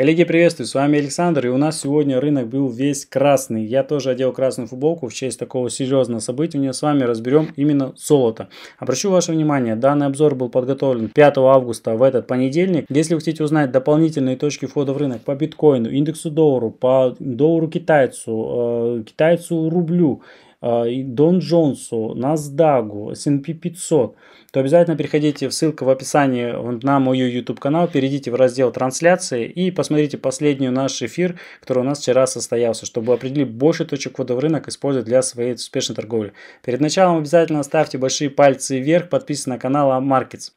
Коллеги, приветствую, с вами Александр, и у нас сегодня рынок был весь красный. Я тоже одел красную футболку в честь такого серьезного события. Мы с вами разберем именно золото. Обращу ваше внимание, данный обзор был подготовлен 5 августа в этот понедельник. Если вы хотите узнать дополнительные точки входа в рынок по биткоину, индексу доллару, по доллару китайцу, э, китайцу рублю, а, Дон Джонсу, NASDAQ, S&P 500, то обязательно переходите в ссылку в описании на мой YouTube канал, перейдите в раздел трансляции и посмотрите последний наш эфир, который у нас вчера состоялся, чтобы определить больше точек входа в рынок использовать для своей успешной торговли. Перед началом обязательно ставьте большие пальцы вверх, подписывайтесь на канал Markets.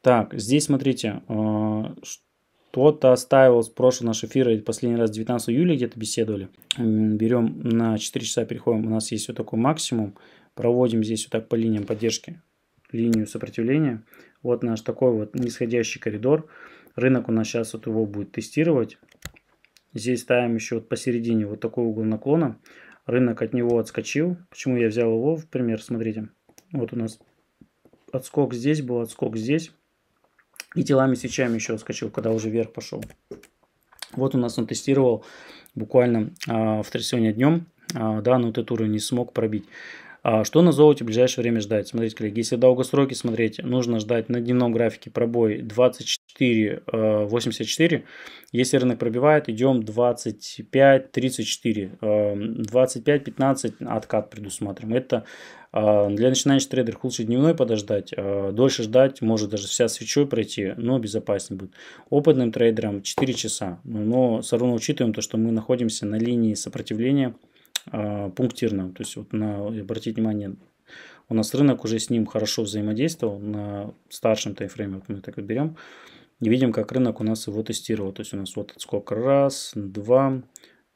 Так, здесь смотрите, а, кто-то оставил с наш эфир, последний раз 19 июля где-то беседовали. Берем на 4 часа, переходим, у нас есть вот такой максимум. Проводим здесь вот так по линиям поддержки, линию сопротивления. Вот наш такой вот нисходящий коридор. Рынок у нас сейчас вот его будет тестировать. Здесь ставим еще вот посередине вот такой угол наклона. Рынок от него отскочил. Почему я взял его в пример, смотрите. Вот у нас отскок здесь был, отскок здесь. И телами свечами еще отскочил, когда уже вверх пошел. Вот у нас он тестировал буквально а, в 3 сегодня днем. А, да, но ну вот этот уровень не смог пробить. А что на золоте в ближайшее время ждать? Смотрите, коллеги, если долгосроки смотреть, нужно ждать на дневном графике пробой 24,84. Э, если рынок пробивает, идем 25,34. 25,15 э, откат предусмотрим. Это э, для начинающих трейдеров лучше дневной подождать, дольше ждать, может даже вся свечой пройти, но безопаснее будет. Опытным трейдерам 4 часа, но все равно учитываем то, что мы находимся на линии сопротивления а, пунктирно. То есть вот на, обратите внимание, у нас рынок уже с ним хорошо взаимодействовал на старшем таймфрейме, вот мы так вот берем, и видим, как рынок у нас его тестировал. То есть у нас вот сколько раз, два,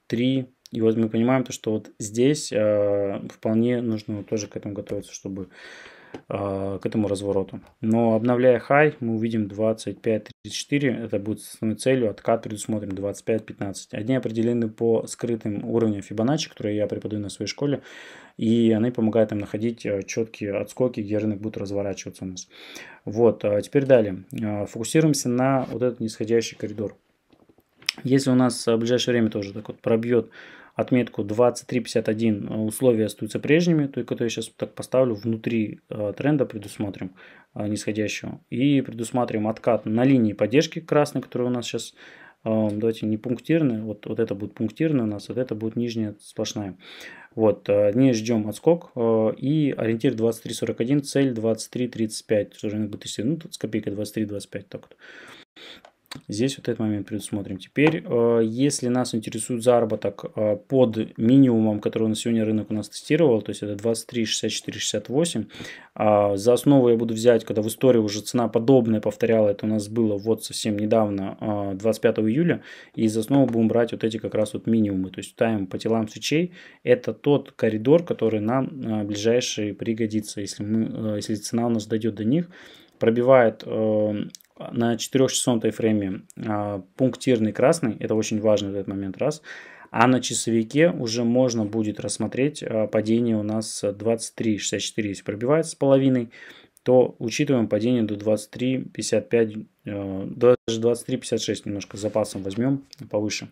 три, и вот мы понимаем то, что вот здесь э, вполне нужно тоже к этому готовиться, чтобы э, к этому развороту. Но обновляя хай, мы увидим 25-34, это будет основной целью, откат предусмотрим 25-15. Они определены по скрытым уровням Fibonacci, которые я преподаю на своей школе, и они помогают нам находить э, четкие отскоки, где рынок будет разворачиваться у нас. Вот, а теперь далее. Э, фокусируемся на вот этот нисходящий коридор. Если у нас э, в ближайшее время тоже так вот пробьет отметку 23.51 э, условия остаются прежними, то, которые я сейчас так поставлю, внутри э, тренда предусмотрим э, нисходящего. И предусмотрим откат на линии поддержки красной, которая у нас сейчас, давайте не пунктирная, вот, вот это будет пунктирная у нас, вот это будет нижняя сплошная. Вот, не ждем отскок и ориентир 23.41, цель 23.35, рынок будет ну тут с копейкой 23.25, так вот. Здесь вот этот момент предусмотрим. Теперь, э, если нас интересует заработок э, под минимумом, который на сегодня рынок у нас тестировал, то есть это 23, 64, 68, за основу я буду взять, когда в истории уже цена подобная повторяла, это у нас было вот совсем недавно, 25 а, июля, и за основу будем брать вот эти как раз вот минимумы, то есть тайм по телам свечей, это тот коридор, который нам э, ближайший пригодится, если, мы, если цена у нас дойдет до них, пробивает на 4-часовом тайфрейме а, пунктирный красный, это очень важно в этот момент, раз. А на часовике уже можно будет рассмотреть а, падение у нас 23.64, если пробивается с половиной, то учитываем падение до 23.55, а, даже 23.56 немножко с запасом возьмем повыше.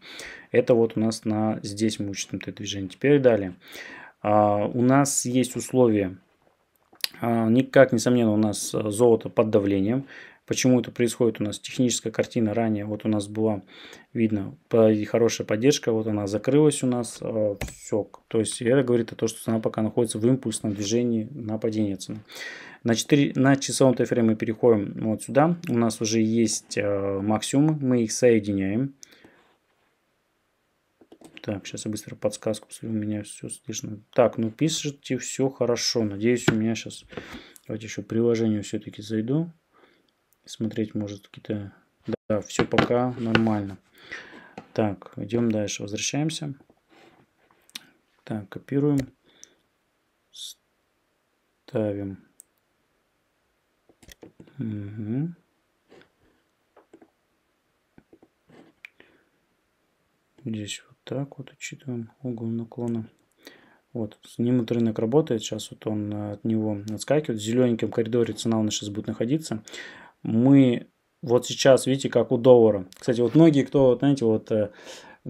Это вот у нас на здесь мы учтем это движение. Теперь далее. у нас есть условия а, никак, несомненно, у нас э, золото под давлением. Почему это происходит? У нас техническая картина ранее, вот у нас была, видно, хорошая поддержка, вот она закрылась у нас, а, все. То есть это говорит о том, что цена пока находится в импульсном движении на падение цены. На, 4, на часовом тайфрейме мы переходим вот сюда, у нас уже есть э, максимумы, мы их соединяем. Так, сейчас я быстро подсказку посмотрю, у меня все слышно. Так, ну пишите все хорошо. Надеюсь, у меня сейчас... Давайте еще приложение все-таки зайду. Смотреть, может, какие-то... Да, все пока нормально. Так, идем дальше, возвращаемся. Так, копируем. Ставим. Угу. Здесь так вот учитываем угол наклона. Вот, с ним снимут рынок работает, сейчас вот он э, от него отскакивает. В зелененьком коридоре цена у нас сейчас будет находиться. Мы вот сейчас, видите, как у доллара. Кстати, вот многие, кто, вот, знаете, вот э,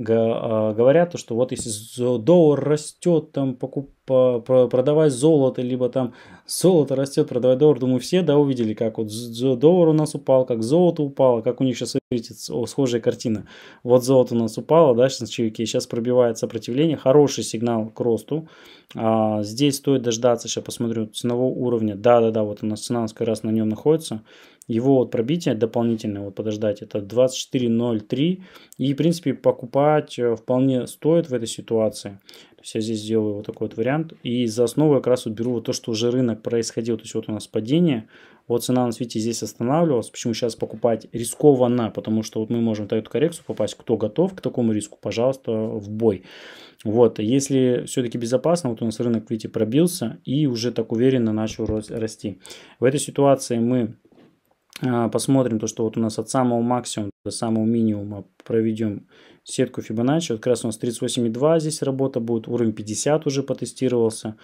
а, говорят, что вот если доллар растет, там покуп, продавай золото, либо там золото растет, продавай доллар. Думаю, все да, увидели, как вот доллар у нас упал, как золото упало, как у них сейчас видите, схожая картина. Вот золото у нас упало, да, сейчас чуваки сейчас пробивает сопротивление, хороший сигнал к росту. А, здесь стоит дождаться, сейчас посмотрю, ценового уровня. Да-да-да, вот у нас цена у нас как раз на нем находится его вот пробитие дополнительное, вот подождать, это 24.03. И, в принципе, покупать э, вполне стоит в этой ситуации. То есть я здесь сделаю вот такой вот вариант. И за основу я как раз вот беру вот то, что уже рынок происходил. То есть вот у нас падение. Вот цена у нас, видите, здесь останавливалась. Почему сейчас покупать рискованно? Потому что вот мы можем в эту коррекцию попасть. Кто готов к такому риску, пожалуйста, в бой. Вот, если все-таки безопасно, вот у нас рынок, видите, пробился и уже так уверенно начал расти. В этой ситуации мы а, посмотрим то, что вот у нас от самого максимума до самого минимума проведем сетку Fibonacci. Вот как раз у нас 38,2 здесь работа будет, уровень 50 уже потестировался.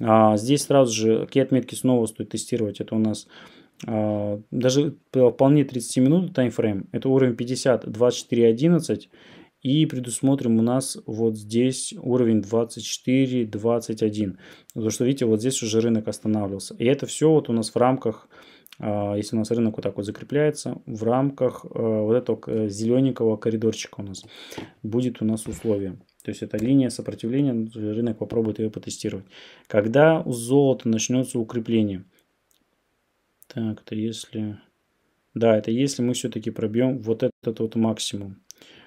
А здесь сразу же, какие отметки снова стоит тестировать, это у нас а, даже вполне 30 минут таймфрейм, это уровень 50, 24,11. И предусмотрим у нас вот здесь уровень 24-21. Потому что, видите, вот здесь уже рынок останавливался. И это все вот у нас в рамках а, если у нас рынок вот так вот закрепляется, в рамках э, вот этого э, зелененького коридорчика у нас будет у нас условие. То есть это линия сопротивления, рынок попробует ее потестировать. Когда у золота начнется укрепление? Так, это если... Да, это если мы все-таки пробьем вот этот вот максимум.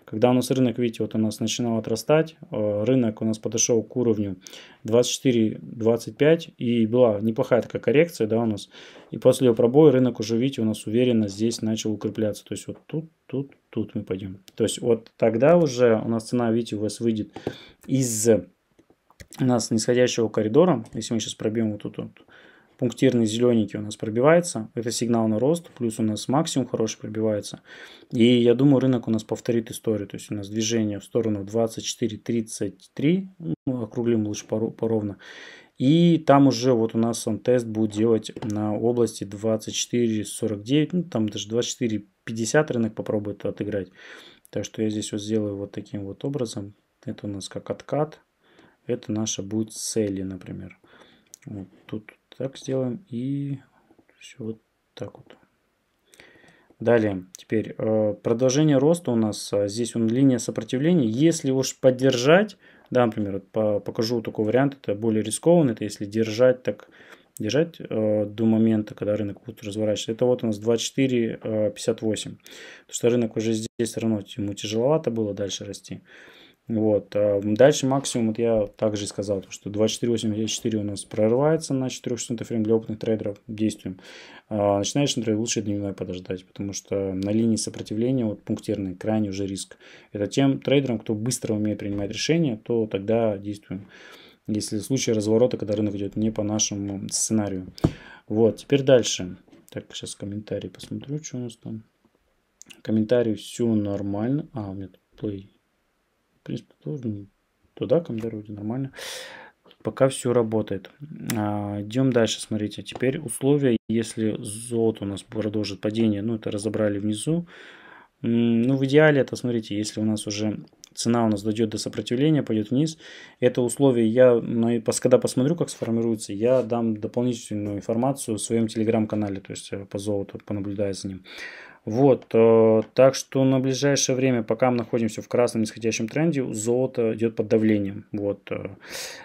Когда у нас рынок, видите, вот у нас начинал отрастать, э, рынок у нас подошел к уровню 24-25 и была неплохая такая коррекция, да, у нас. И после ее пробоя рынок уже, видите, у нас уверенно здесь начал укрепляться. То есть вот тут, тут, тут мы пойдем. То есть вот тогда уже у нас цена, видите, у вас выйдет из э, у нас нисходящего коридора, если мы сейчас пробьем вот тут, вот, пунктирный зелененький у нас пробивается, это сигнал на рост, плюс у нас максимум хороший пробивается. И я думаю, рынок у нас повторит историю, то есть у нас движение в сторону 24-33, ну, округлим лучше поровно. И там уже вот у нас он тест будет делать на области 24-49, ну там даже 24-50 рынок попробует отыграть. Так что я здесь вот сделаю вот таким вот образом. Это у нас как откат. Это наша будет цели, например. Вот тут так сделаем и все вот так вот. Далее, теперь э, продолжение роста у нас, а, здесь он линия сопротивления. Если уж поддержать, да, например, вот покажу такой вариант, это более рискованный, это если держать так, держать э, до момента, когда рынок будет разворачиваться. Это вот у нас 24,58. Э, Потому что рынок уже здесь все равно ему тяжеловато было дальше расти. Вот. А дальше максимум, вот я также сказал, что 24.84 у нас прорывается на 4 фрейм для опытных трейдеров, действуем. А начинаешь трейд лучше дневной подождать, потому что на линии сопротивления, вот пунктирный, крайний уже риск. Это тем трейдерам, кто быстро умеет принимать решения, то тогда действуем. Если случай разворота, когда рынок идет не по нашему сценарию. Вот, теперь дальше. Так, сейчас комментарии посмотрю, что у нас там. комментарии все нормально. А, у меня тут play принципе, туда, к нормально. Пока все работает. А, идем дальше, смотрите. Теперь условия, если золото у нас продолжит падение, ну, это разобрали внизу. Ну, в идеале это, смотрите, если у нас уже цена у нас дойдет до сопротивления, пойдет вниз. Это условие я, когда посмотрю, как сформируется, я дам дополнительную информацию в своем телеграм-канале, то есть э, по золоту, понаблюдая за ним. Вот, э, так что на ближайшее время, пока мы находимся в красном нисходящем тренде, золото идет под давлением. Вот, э,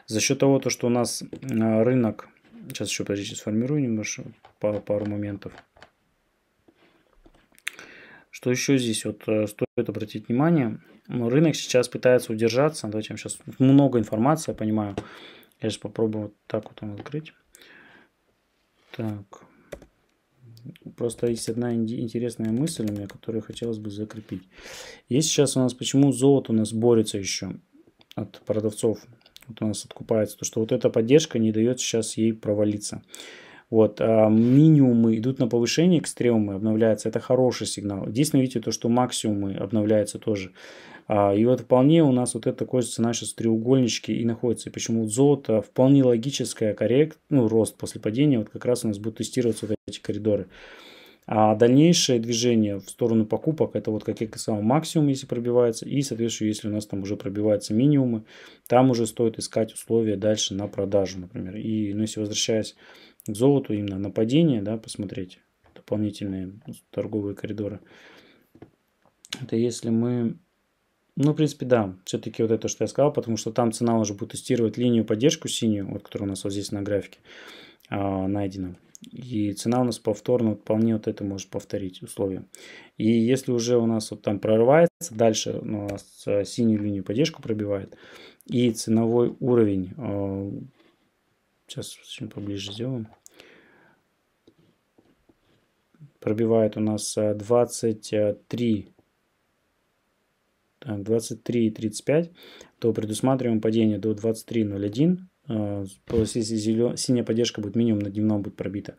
за счет того, то, что у нас э, рынок, сейчас еще, подождите, сформирую немножко, пару, пару моментов. Что еще здесь вот стоит обратить внимание? Ну, рынок сейчас пытается удержаться. Давайте я сейчас много информации, я понимаю. Я сейчас попробую вот так вот он открыть. Так просто есть одна интересная мысль у меня, которую хотелось бы закрепить. Есть сейчас у нас, почему золото у нас борется еще от продавцов, вот у нас откупается, то что вот эта поддержка не дает сейчас ей провалиться. Вот, а, минимумы идут на повышение, экстремумы обновляются, это хороший сигнал. Здесь видите то, что максимумы обновляются тоже. А, и вот вполне у нас вот это такое наши треугольнички и находится. почему золото вполне логическая коррект, ну, рост после падения, вот как раз у нас будут тестироваться вот эти коридоры. А дальнейшее движение в сторону покупок, это вот как я сказал, максимум, если пробивается, и, соответственно, если у нас там уже пробиваются минимумы, там уже стоит искать условия дальше на продажу, например. И, ну, если возвращаясь золоту именно нападение, да, посмотреть дополнительные ну, торговые коридоры. Это если мы... Ну, в принципе, да, все-таки вот это, что я сказал, потому что там цена уже будет тестировать линию поддержку синюю, вот которая у нас вот здесь на графике э, найдена. И цена у нас повторно, вполне вот это может повторить условия. И если уже у нас вот там прорывается, дальше у нас э, синюю линию поддержку пробивает, и ценовой уровень э, Сейчас чуть поближе сделаем. Пробивает у нас 23 так, 23 и 35, то предусматриваем падение до 23.01 Э, если зелен... синяя поддержка будет минимум на дневном будет пробита.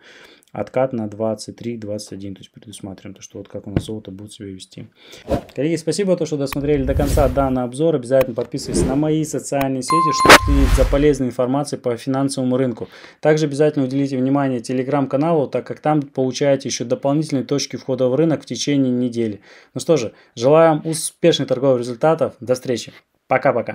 Откат на 23, 21, то есть предусматриваем то, что вот как у нас золото будет себя вести. Коллеги, спасибо, то, что досмотрели до конца данный обзор. Обязательно подписывайтесь на мои социальные сети, чтобы следить за полезной информацией по финансовому рынку. Также обязательно уделите внимание телеграм-каналу, так как там получаете еще дополнительные точки входа в рынок в течение недели. Ну что же, желаю вам успешных торговых результатов. До встречи. Пока-пока.